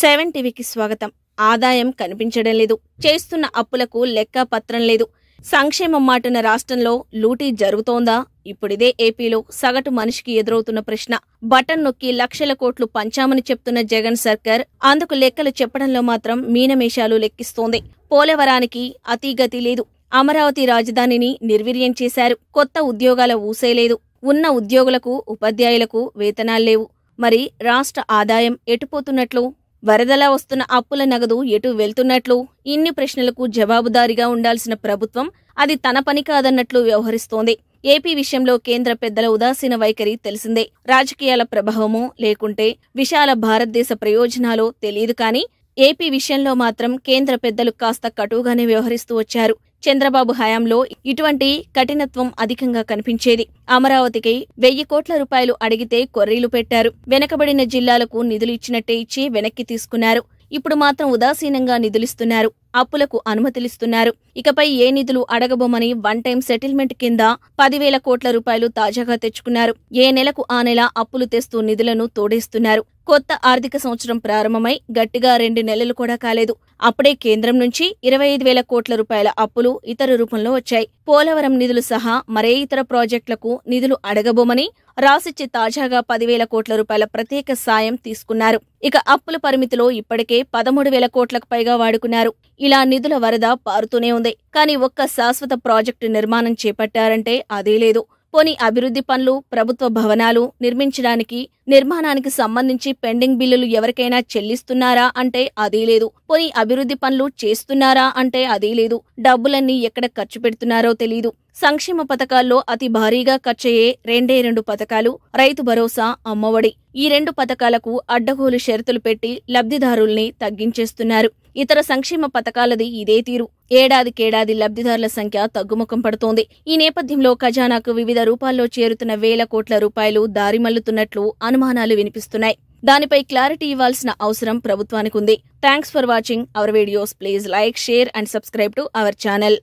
seven టీవీకి స్వాగతం ఆదాయం కనిపించడం లేదు చేస్తున్న అప్పులకు లెక్క పత్రం లేదు సంక్షేమం మాటున్న రాష్ట్రంలో లూటీ జరుగుతోందా ఇప్పుడిదే ఏపీలో సగటు మనిషికి ఎదురవుతున్న ప్రశ్న బటన్ నొక్కి లక్షల కోట్లు పంచామని చెప్తున్న జగన్ సర్కార్ అందుకు లెక్కలు చెప్పడంలో మాత్రం మీనమేషాలు లెక్కిస్తోంది పోలవరానికి అతిగతి లేదు అమరావతి రాజధానిని నిర్వీర్యం చేశారు కొత్త ఉద్యోగాల ఊసేలేదు ఉన్న ఉద్యోగులకు ఉపాధ్యాయులకు వేతనాలు లేవు మరి రాష్ట్ర ఆదాయం ఎటుపోతున్నట్లు వరదలా వస్తున్న అప్పుల నగదు ఎటు వెళ్తున్నట్లు ఇన్ని ప్రశ్నలకు జవాబుదారిగా ఉండాల్సిన ప్రభుత్వం అది తన పని కాదన్నట్లు వ్యవహరిస్తోంది ఏపీ విషయంలో కేంద్ర పెద్దల ఉదాసీన వైఖరి తెలిసిందే రాజకీయాల ప్రభావమో లేకుంటే విశాల భారతదేశ ప్రయోజనాలో తెలియదు కానీ ఏపీ విషయంలో మాత్రం కేంద్ర పెద్దలు కాస్త కటుగానే వ్యవహరిస్తూ వచ్చారు చంద్రబాబు హయాంలో ఇటువంటి కఠినత్వం అధికంగా కనిపించేది అమరావతికి వెయ్యి కోట్ల రూపాయలు అడిగితే కొర్రీలు పెట్టారు వెనకబడిన జిల్లాలకు నిధులు ఇచ్చినట్టే ఇచ్చి వెనక్కి తీసుకున్నారు ఇప్పుడు మాత్రం ఉదాసీనంగా నిధులిస్తున్నారు అప్పులకు అనుమతిలిస్తున్నారు ఇకపై ఏ నిధులు అడగబోమని వన్ టైం సెటిల్మెంట్ కింద పదివేల కోట్ల రూపాయలు తాజాగా తెచ్చుకున్నారు ఏ నెలకు ఆ నెల అప్పులు తెస్తూ నిధులను తోడేస్తున్నారు కొత్త ఆర్థిక సంవత్సరం ప్రారంభమై గట్టిగా రెండు నెలలు కూడా కాలేదు అప్పుడే కేంద్రం నుంచి ఇరవై ఐదు వేల కోట్ల రూపాయల అప్పులు ఇతర రూపంలో వచ్చాయి పోలవరం నిధులు సహా మరే ఇతర ప్రాజెక్టులకు నిధులు అడగబోమని రాసిచ్చి తాజాగా పదివేల కోట్ల రూపాయల ప్రత్యేక సాయం తీసుకున్నారు ఇక అప్పుల పరిమితిలో ఇప్పటికే పదమూడు వేల కోట్లకు పైగా వాడుకున్నారు ఇలా నిధుల వరద పారుతూనే ఉంది కానీ ఒక్క శాశ్వత ప్రాజెక్టు నిర్మాణం చేపట్టారంటే అదే లేదు పోని అభివృద్ధి పనులు ప్రభుత్వ భవనాలు నిర్మించడానికి నిర్మాణానికి సంబంధించి పెండింగ్ బిల్లులు ఎవరికైనా చెల్లిస్తున్నారా అంటే అదీ లేదు పోని అభివృద్ధి పనులు చేస్తున్నారా అంటే అదీ లేదు డబ్బులన్నీ ఎక్కడ ఖర్చు పెడుతున్నారో తెలియదు సంక్షేమ పథకాల్లో అతి భారీగా ఖర్చయ్యే రెండే రెండు పథకాలు రైతు భరోసా అమ్మఒడి ఈ రెండు పథకాలకు అడ్డగోలు షరతులు పెట్టి లబ్ధిదారుల్ని తగ్గించేస్తున్నారు ఇతర సంక్షేమ పథకాలది ఇదే తీరు ఏడాదికేడాది లబ్ధిదారుల సంఖ్య తగ్గుముఖం పడుతోంది ఈ నేపథ్యంలో ఖజానాకు వివిధ రూపాల్లో చేరుతున్న వేల కోట్ల రూపాయలు దారిమల్లుతున్నట్లు అనుమానాలు వినిపిస్తున్నాయి దానిపై క్లారిటీ ఇవ్వాల్సిన అవసరం ప్రభుత్వానికి ఉంది thanks for watching our videos please like share and subscribe to our channel